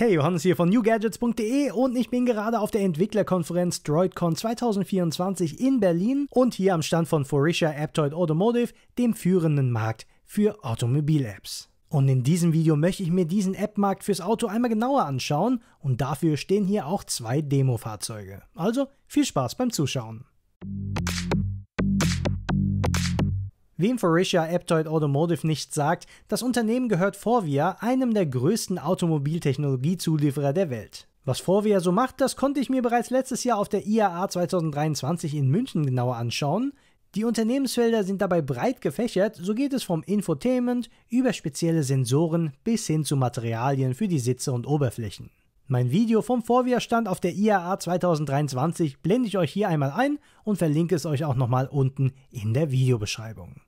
Hey, Johannes hier von newgadgets.de und ich bin gerade auf der Entwicklerkonferenz DroidCon 2024 in Berlin und hier am Stand von Forisha Aptoid Automotive, dem führenden Markt für Automobil-Apps. Und in diesem Video möchte ich mir diesen App-Markt fürs Auto einmal genauer anschauen und dafür stehen hier auch zwei Demo-Fahrzeuge. Also viel Spaß beim Zuschauen. Wem Forisha Aptoid Automotive nicht sagt, das Unternehmen gehört Forvia, einem der größten Automobiltechnologiezulieferer der Welt. Was Forvia so macht, das konnte ich mir bereits letztes Jahr auf der IAA 2023 in München genauer anschauen. Die Unternehmensfelder sind dabei breit gefächert, so geht es vom Infotainment über spezielle Sensoren bis hin zu Materialien für die Sitze und Oberflächen. Mein Video vom Vorwiderstand auf der IAA 2023 blende ich euch hier einmal ein und verlinke es euch auch nochmal unten in der Videobeschreibung.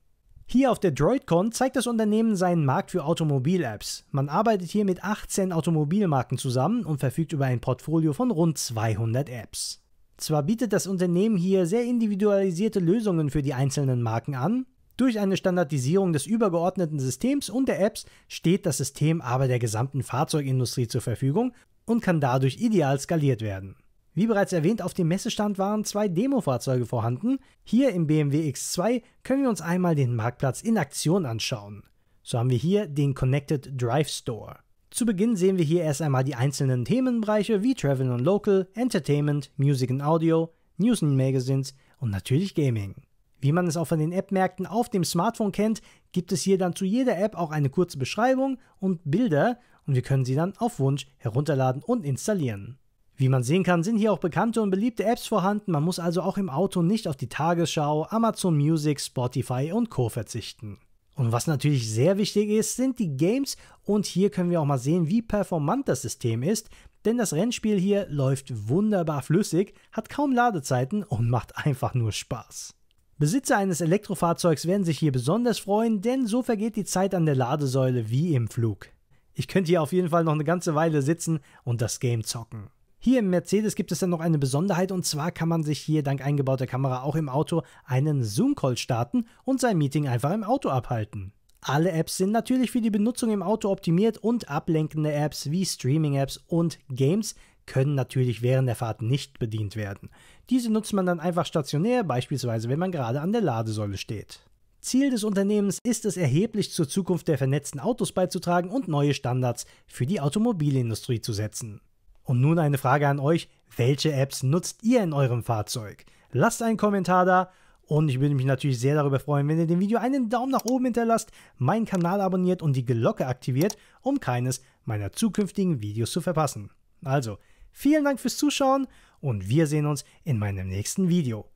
Hier auf der DroidCon zeigt das Unternehmen seinen Markt für Automobil-Apps. Man arbeitet hier mit 18 Automobilmarken zusammen und verfügt über ein Portfolio von rund 200 Apps. Zwar bietet das Unternehmen hier sehr individualisierte Lösungen für die einzelnen Marken an, durch eine Standardisierung des übergeordneten Systems und der Apps steht das System aber der gesamten Fahrzeugindustrie zur Verfügung und kann dadurch ideal skaliert werden. Wie bereits erwähnt, auf dem Messestand waren zwei Demofahrzeuge vorhanden. Hier im BMW X2 können wir uns einmal den Marktplatz in Aktion anschauen. So haben wir hier den Connected Drive Store. Zu Beginn sehen wir hier erst einmal die einzelnen Themenbereiche wie Travel und Local, Entertainment, Music and Audio, News and Magazines und natürlich Gaming. Wie man es auch von den App-Märkten auf dem Smartphone kennt, gibt es hier dann zu jeder App auch eine kurze Beschreibung und Bilder und wir können sie dann auf Wunsch herunterladen und installieren. Wie man sehen kann, sind hier auch bekannte und beliebte Apps vorhanden, man muss also auch im Auto nicht auf die Tagesschau, Amazon Music, Spotify und Co verzichten. Und was natürlich sehr wichtig ist, sind die Games und hier können wir auch mal sehen, wie performant das System ist, denn das Rennspiel hier läuft wunderbar flüssig, hat kaum Ladezeiten und macht einfach nur Spaß. Besitzer eines Elektrofahrzeugs werden sich hier besonders freuen, denn so vergeht die Zeit an der Ladesäule wie im Flug. Ich könnte hier auf jeden Fall noch eine ganze Weile sitzen und das Game zocken. Hier im Mercedes gibt es dann noch eine Besonderheit und zwar kann man sich hier dank eingebauter Kamera auch im Auto einen Zoom-Call starten und sein Meeting einfach im Auto abhalten. Alle Apps sind natürlich für die Benutzung im Auto optimiert und ablenkende Apps wie Streaming-Apps und Games können natürlich während der Fahrt nicht bedient werden. Diese nutzt man dann einfach stationär, beispielsweise wenn man gerade an der Ladesäule steht. Ziel des Unternehmens ist es erheblich zur Zukunft der vernetzten Autos beizutragen und neue Standards für die Automobilindustrie zu setzen. Und nun eine Frage an euch, welche Apps nutzt ihr in eurem Fahrzeug? Lasst einen Kommentar da und ich würde mich natürlich sehr darüber freuen, wenn ihr dem Video einen Daumen nach oben hinterlasst, meinen Kanal abonniert und die Glocke aktiviert, um keines meiner zukünftigen Videos zu verpassen. Also, vielen Dank fürs Zuschauen und wir sehen uns in meinem nächsten Video.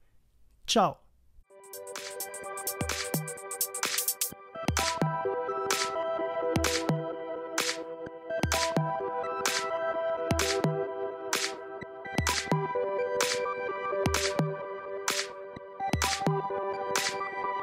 Ciao! フフフフ。